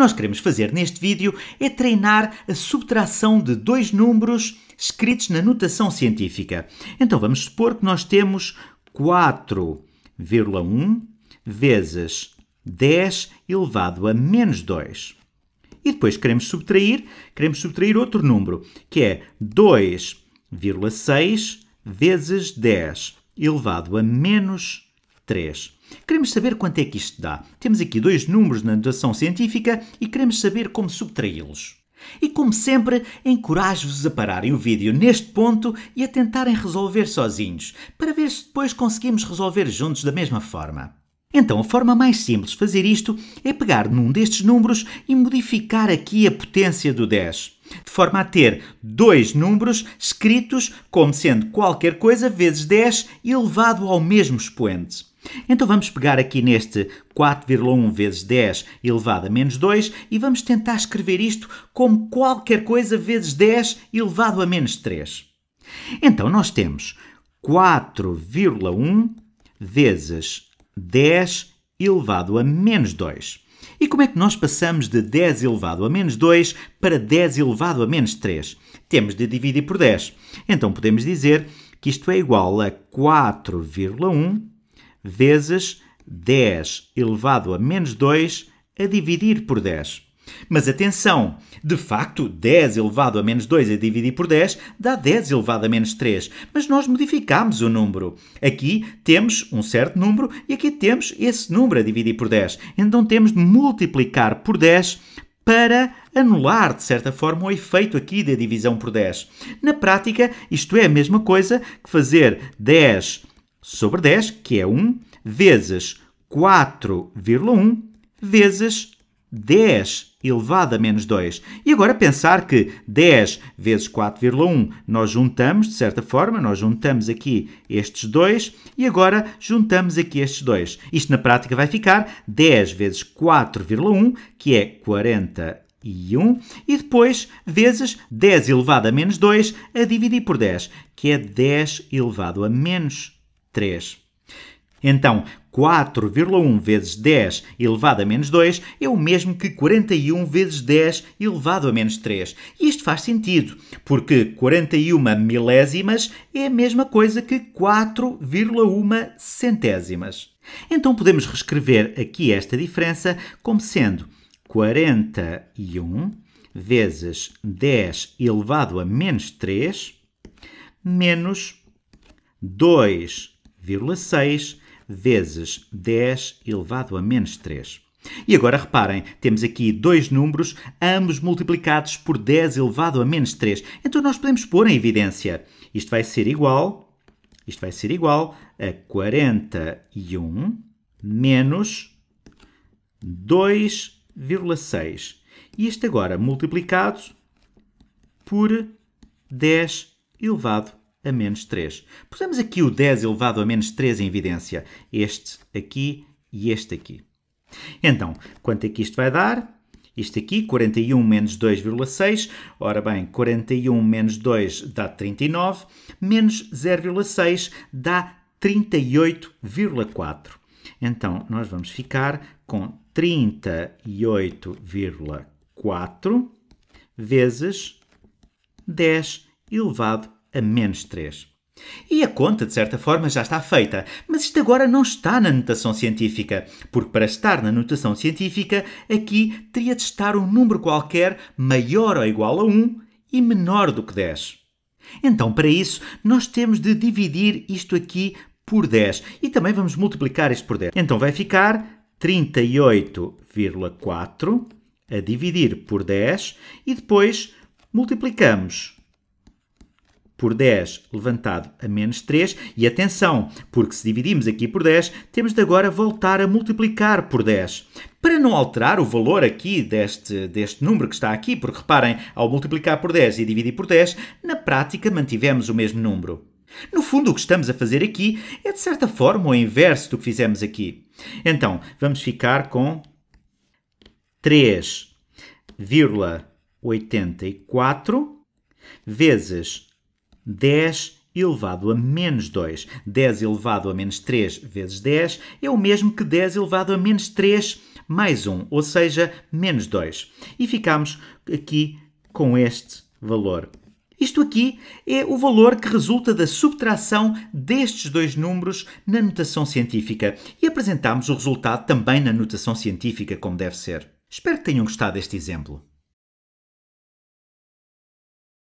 nós queremos fazer neste vídeo é treinar a subtração de dois números escritos na notação científica. Então vamos supor que nós temos 4,1 vezes 10 elevado a menos 2. E depois queremos subtrair, queremos subtrair outro número, que é 2,6 vezes 10 elevado a menos 3. Queremos saber quanto é que isto dá. Temos aqui dois números na notação científica e queremos saber como subtraí-los. E como sempre, encorajo-vos a pararem o vídeo neste ponto e a tentarem resolver sozinhos, para ver se depois conseguimos resolver juntos da mesma forma. Então, a forma mais simples de fazer isto é pegar num destes números e modificar aqui a potência do 10, de forma a ter dois números escritos como sendo qualquer coisa vezes 10 elevado ao mesmo expoente. Então vamos pegar aqui neste 4,1 vezes 10 elevado a menos 2 e vamos tentar escrever isto como qualquer coisa vezes 10 elevado a menos 3. Então nós temos 4,1 vezes 10 elevado a menos 2. E como é que nós passamos de 10 elevado a menos 2 para 10 elevado a menos 3? Temos de dividir por 10. Então podemos dizer que isto é igual a 4,1 vezes 10 elevado a menos 2 a dividir por 10. Mas atenção, de facto, 10 elevado a menos 2 a dividir por 10 dá 10 elevado a menos 3, mas nós modificamos o número. Aqui temos um certo número e aqui temos esse número a dividir por 10. Então temos de multiplicar por 10 para anular, de certa forma, o efeito aqui da divisão por 10. Na prática, isto é a mesma coisa que fazer 10 elevado sobre 10, que é 1, vezes 4,1 vezes 10 elevado a menos 2. E agora pensar que 10 vezes 4,1 nós juntamos, de certa forma, nós juntamos aqui estes dois e agora juntamos aqui estes dois. Isto na prática vai ficar 10 vezes 4,1, que é 41, e e depois vezes 10 elevado a menos 2 a dividir por 10, que é 10 elevado a menos 2. 3. Então, 4,1 vezes 10 elevado a menos 2 é o mesmo que 41 vezes 10 elevado a menos 3. E isto faz sentido, porque 41 milésimas é a mesma coisa que 4,1 centésimas. Então podemos reescrever aqui esta diferença como sendo 41 vezes 10 elevado a menos 3 menos 2 7,6 vezes 10 elevado a menos 3. E agora reparem, temos aqui dois números, ambos multiplicados por 10 elevado a menos 3. Então nós podemos pôr em evidência. Isto vai ser igual, isto vai ser igual a 41 menos 2,6. E isto agora multiplicado por 10 elevado a menos 3. Pusemos aqui o 10 elevado a menos 3 em evidência. Este aqui e este aqui. Então, quanto é que isto vai dar? Isto aqui, 41 menos 2,6. Ora bem, 41 menos 2 dá 39. Menos 0,6 dá 38,4. Então, nós vamos ficar com 38,4 vezes 10 elevado a menos 3. E a conta, de certa forma, já está feita, mas isto agora não está na notação científica, porque para estar na notação científica, aqui teria de estar um número qualquer maior ou igual a 1 e menor do que 10. Então, para isso, nós temos de dividir isto aqui por 10 e também vamos multiplicar isto por 10. Então vai ficar 38,4 a dividir por 10 e depois multiplicamos por 10 levantado a menos 3. E atenção, porque se dividimos aqui por 10, temos de agora voltar a multiplicar por 10. Para não alterar o valor aqui deste, deste número que está aqui, porque reparem, ao multiplicar por 10 e dividir por 10, na prática mantivemos o mesmo número. No fundo, o que estamos a fazer aqui é, de certa forma, o inverso do que fizemos aqui. Então, vamos ficar com 3,84 vezes 10 elevado a menos 2. 10 elevado a menos 3 vezes 10 é o mesmo que 10 elevado a menos 3 mais 1, ou seja, menos 2. E ficamos aqui com este valor. Isto aqui é o valor que resulta da subtração destes dois números na notação científica e apresentamos o resultado também na notação científica, como deve ser. Espero que tenham gostado deste exemplo.